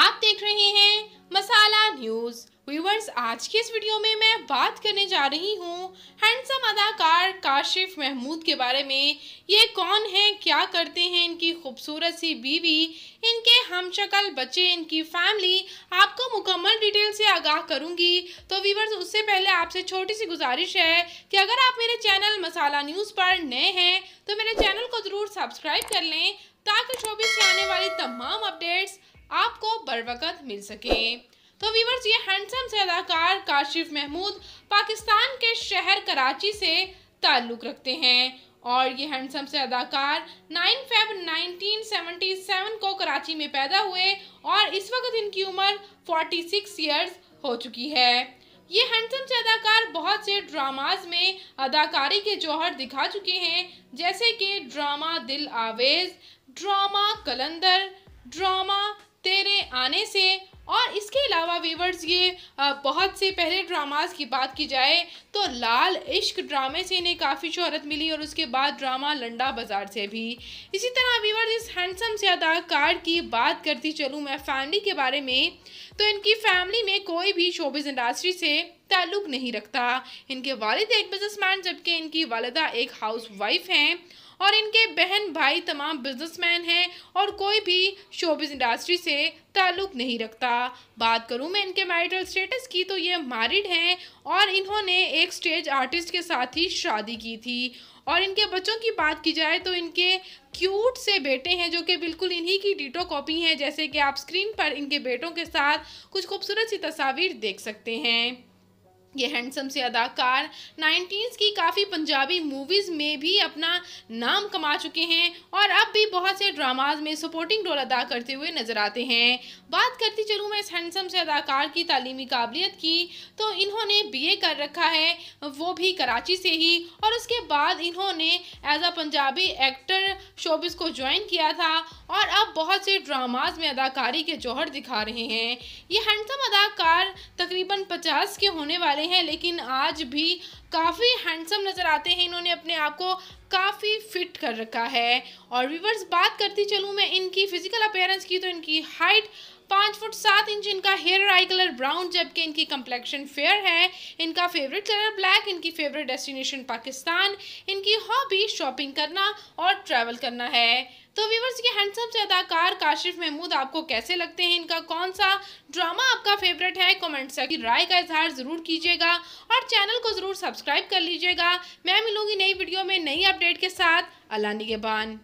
आप देख रहे हैं मसाला न्यूज़ व्यूवर्स आज के इस वीडियो में मैं बात करने जा रही हूँ हैंडसम अदाकार काशिफ महमूद के बारे में ये कौन है क्या करते हैं इनकी खूबसूरत सी बीवी इनके हम शक्ल बच्चे इनकी फैमिली आपको मुकम्मल डिटेल से आगाह करूंगी तो व्यूवर्स उससे पहले आपसे छोटी सी गुजारिश है कि अगर आप मेरे चैनल मसाला न्यूज़ पर नए हैं तो मेरे चैनल को ज़रूर सब्सक्राइब कर लें ताकि चौबीस से आने वाली तमाम अपडेट्स आपको बरवकत मिल सके तो वीवर्स ये हैंडसम से अदाकार काशिफ महमूद पाकिस्तान के शहर कराची से ताल्लुक़ रखते हैं और ये हैंडसम से अदाकार 9 फेब 1977 को कराची में पैदा हुए और इस वक्त इनकी उम्र 46 इयर्स हो चुकी है ये हैंडसम से अदाकार बहुत से ड्रामाज में अदाकारी के जौहर दिखा चुके हैं जैसे कि ड्रामा दिल आवेज ड्रामा कलंदर ड्रामा तेरे आने से और इसके अलावा वीवर्स ये बहुत से पहले ड्रामास की बात की जाए तो लाल इश्क ड्रामे से इन्हें काफ़ी शहरत मिली और उसके बाद ड्रामा लंडा बाज़ार से भी इसी तरह वीवर्स इस हैंडसम से अदाकार की बात करती चलूँ मैं फैमिली के बारे में तो इनकी फैमिली में कोई भी शोबिस इंडस्ट्री से ताल्लुक नहीं रखता इनके वालिद एक बिजनेसमैन जबकि इनकी वालदा एक हाउस वाइफ हैं और इनके बहन भाई तमाम बिजनेसमैन हैं और कोई भी शोबिज इंडस्ट्री से ताल्लुक़ नहीं रखता बात करूं मैं इनके मैरिटल स्टेटस की तो ये मैरिड हैं और इन्होंने एक स्टेज आर्टिस्ट के साथ ही शादी की थी और इनके बच्चों की बात की जाए तो इनके क्यूट से बेटे हैं जो कि बिल्कुल इन्हीं की डिटो कॉपी हैं जैसे कि आप स्क्रीन पर इनके बेटों के साथ कुछ खूबसूरत सी तस्वीर देख सकते हैं ये हैंडसम से अदाकार नाइन्टीन की काफ़ी पंजाबी मूवीज़ में भी अपना नाम कमा चुके हैं और अब भी बहुत से ड्रामाज में सपोर्टिंग रोल अदा करते हुए नज़र आते हैं बात करती चलूँ मैं इस हैंडसम से अदाकार की तालीमी काबिलियत की तो इन्होंने बीए कर रखा है वो भी कराची से ही और उसके बाद इन्होंने as a Punjabi actor showbiz को ज्वाइन किया था और अब बहुत से ड्रामाज में अदाकारी के जौहर दिखा रहे हैं ये हैंडसम अदाकार तकरीबन पचास के होने वाले हैं लेकिन आज भी काफ़ी हैंडसम नज़र आते हैं इन्होंने अपने आप को काफ़ी फिट कर रखा है और व्यूवर्स बात करती चलूँ मैं इनकी फ़िज़िकल अपेयरेंस की तो इनकी हाइट पाँच फुट सात इंच इनका हेयर आई कलर ब्राउन जबकि इनकी कंप्लेक्शन फेयर है इनका फेवरेट कलर ब्लैक इनकी फेवरेट डेस्टिनेशन पाकिस्तान इनकी हॉबी शॉपिंग करना और ट्रैवल करना है तो व्यूवर्स ये हैंडसम से अदाकार काशिफ महमूद आपको कैसे लगते हैं इनका कौन सा ड्रामा आपका फेवरेट है कमेंट से राय का इजहार ज़रूर कीजिएगा और चैनल को ज़रूर सब्सक्राइब कर लीजिएगा मैं मिलूंगी नई वीडियो में नई अपडेट के साथ अल्लाह निगेबान